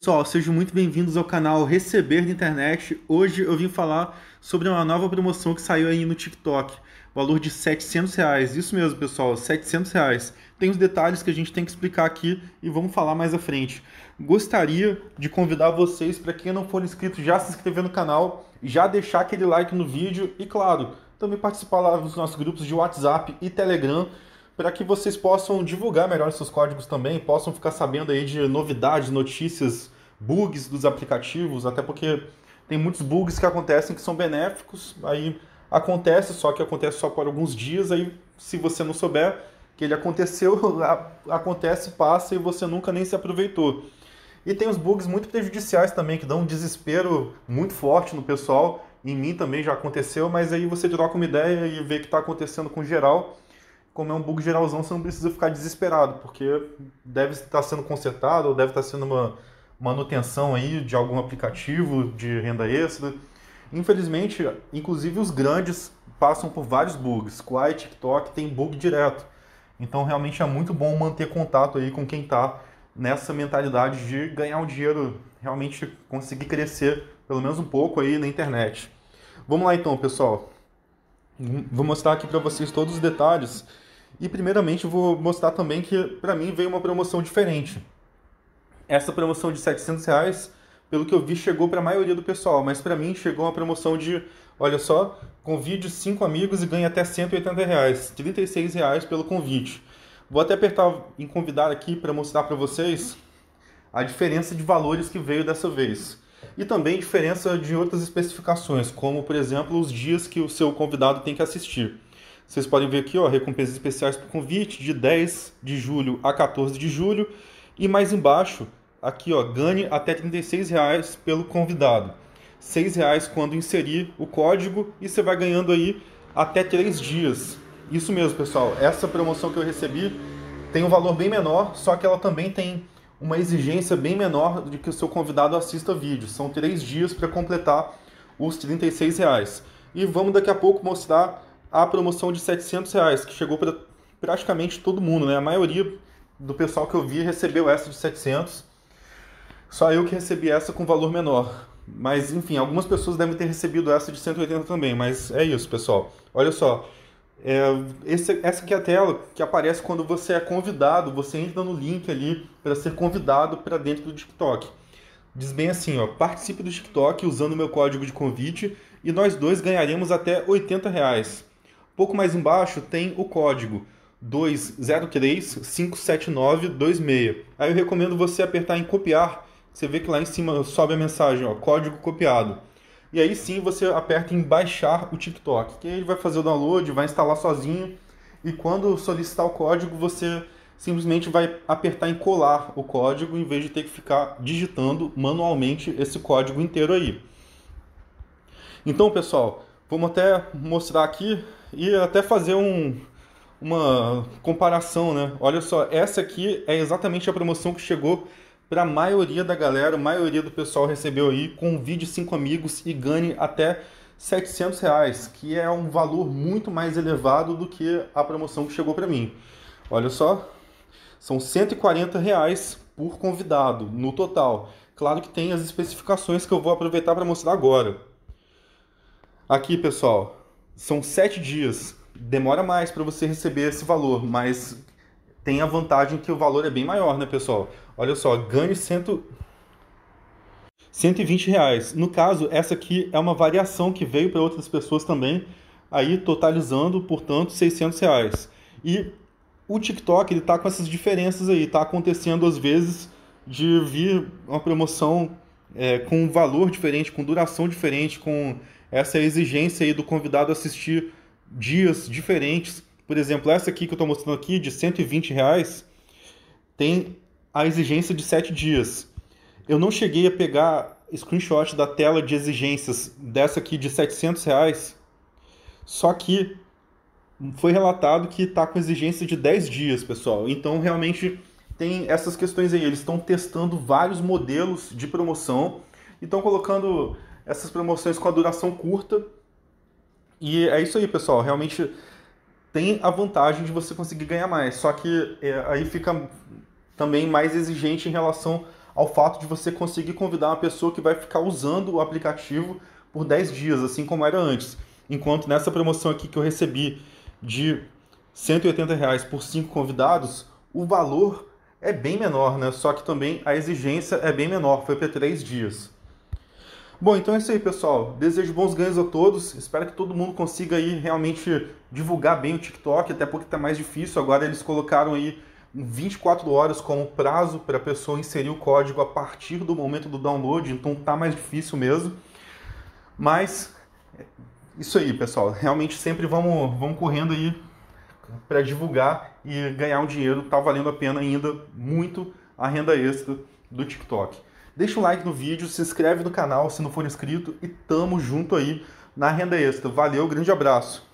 Pessoal, sejam muito bem-vindos ao canal Receber da Internet. Hoje eu vim falar sobre uma nova promoção que saiu aí no TikTok. Valor de 700 reais. Isso mesmo, pessoal, 700 reais. Tem os detalhes que a gente tem que explicar aqui e vamos falar mais à frente. Gostaria de convidar vocês, para quem não for inscrito, já se inscrever no canal, já deixar aquele like no vídeo e, claro, também participar lá nos nossos grupos de WhatsApp e Telegram para que vocês possam divulgar melhor seus códigos também, possam ficar sabendo aí de novidades, notícias, bugs dos aplicativos, até porque tem muitos bugs que acontecem que são benéficos, aí acontece, só que acontece só por alguns dias, aí se você não souber que ele aconteceu, a, acontece, passa e você nunca nem se aproveitou. E tem os bugs muito prejudiciais também, que dão um desespero muito forte no pessoal, em mim também já aconteceu, mas aí você troca uma ideia e vê que está acontecendo com geral, como é um bug geralzão, você não precisa ficar desesperado, porque deve estar sendo consertado, ou deve estar sendo uma manutenção aí de algum aplicativo de renda extra. Infelizmente, inclusive os grandes passam por vários bugs. Quai, TikTok tem bug direto. Então realmente é muito bom manter contato aí com quem está nessa mentalidade de ganhar um dinheiro, realmente conseguir crescer pelo menos um pouco aí na internet. Vamos lá então, pessoal. Vou mostrar aqui para vocês todos os detalhes e primeiramente vou mostrar também que para mim veio uma promoção diferente. Essa promoção de 700 reais, pelo que eu vi, chegou para a maioria do pessoal, mas para mim chegou uma promoção de, olha só, convide 5 amigos e ganhe até 180 reais, 36 reais pelo convite. Vou até apertar em convidar aqui para mostrar para vocês a diferença de valores que veio dessa vez. E também diferença de outras especificações, como por exemplo os dias que o seu convidado tem que assistir. Vocês podem ver aqui, ó, recompensas especiais por convite de 10 de julho a 14 de julho. E mais embaixo, aqui, ó, ganhe até R$36,00 reais pelo convidado. R$6,00 reais quando inserir o código e você vai ganhando aí até 3 dias. Isso mesmo, pessoal. Essa promoção que eu recebi tem um valor bem menor, só que ela também tem uma exigência bem menor de que o seu convidado assista vídeo. São três dias para completar os R$36,00. reais. E vamos daqui a pouco mostrar a promoção de 700 reais, que chegou para praticamente todo mundo, né? A maioria do pessoal que eu vi recebeu essa de 700. Só eu que recebi essa com valor menor. Mas, enfim, algumas pessoas devem ter recebido essa de 180 também, mas é isso, pessoal. Olha só, é, esse, essa aqui é a tela que aparece quando você é convidado, você entra no link ali para ser convidado para dentro do TikTok. Diz bem assim, ó, participe do TikTok usando o meu código de convite e nós dois ganharemos até 80 reais. Pouco mais embaixo tem o código 203-57926. Aí eu recomendo você apertar em copiar. Você vê que lá em cima sobe a mensagem, ó, código copiado. E aí sim você aperta em baixar o TikTok, que ele vai fazer o download, vai instalar sozinho. E quando solicitar o código, você simplesmente vai apertar em colar o código em vez de ter que ficar digitando manualmente esse código inteiro aí. Então, pessoal, Vamos até mostrar aqui e até fazer um, uma comparação, né? Olha só, essa aqui é exatamente a promoção que chegou para a maioria da galera, a maioria do pessoal recebeu aí, convide cinco amigos e ganhe até 700 reais, que é um valor muito mais elevado do que a promoção que chegou para mim. Olha só, são 140 reais por convidado no total. Claro que tem as especificações que eu vou aproveitar para mostrar agora. Aqui, pessoal, são sete dias. Demora mais para você receber esse valor, mas tem a vantagem que o valor é bem maior, né, pessoal? Olha só, ganhe cento... 120 reais. No caso, essa aqui é uma variação que veio para outras pessoas também, aí totalizando, portanto, 600 reais. E o TikTok ele tá com essas diferenças aí, está acontecendo às vezes de vir uma promoção é, com valor diferente, com duração diferente, com essa exigência aí do convidado assistir dias diferentes. Por exemplo, essa aqui que eu estou mostrando aqui, de 120 reais, tem a exigência de 7 dias. Eu não cheguei a pegar screenshot da tela de exigências dessa aqui de 700 reais, só que foi relatado que está com exigência de 10 dias, pessoal. Então, realmente, tem essas questões aí. Eles estão testando vários modelos de promoção e estão colocando essas promoções com a duração curta. E é isso aí, pessoal. Realmente tem a vantagem de você conseguir ganhar mais. Só que é, aí fica também mais exigente em relação ao fato de você conseguir convidar uma pessoa que vai ficar usando o aplicativo por 10 dias, assim como era antes. Enquanto nessa promoção aqui que eu recebi de 180 reais por 5 convidados, o valor é bem menor, né? Só que também a exigência é bem menor, foi para 3 dias. Bom, então é isso aí, pessoal. Desejo bons ganhos a todos. Espero que todo mundo consiga aí realmente divulgar bem o TikTok, até porque está mais difícil. Agora eles colocaram aí 24 horas como prazo para a pessoa inserir o código a partir do momento do download, então tá mais difícil mesmo. Mas é isso aí, pessoal. Realmente sempre vamos, vamos correndo aí para divulgar e ganhar um dinheiro. Tá valendo a pena ainda muito a renda extra do TikTok. Deixa um like no vídeo, se inscreve no canal se não for inscrito e tamo junto aí na renda extra. Valeu, grande abraço.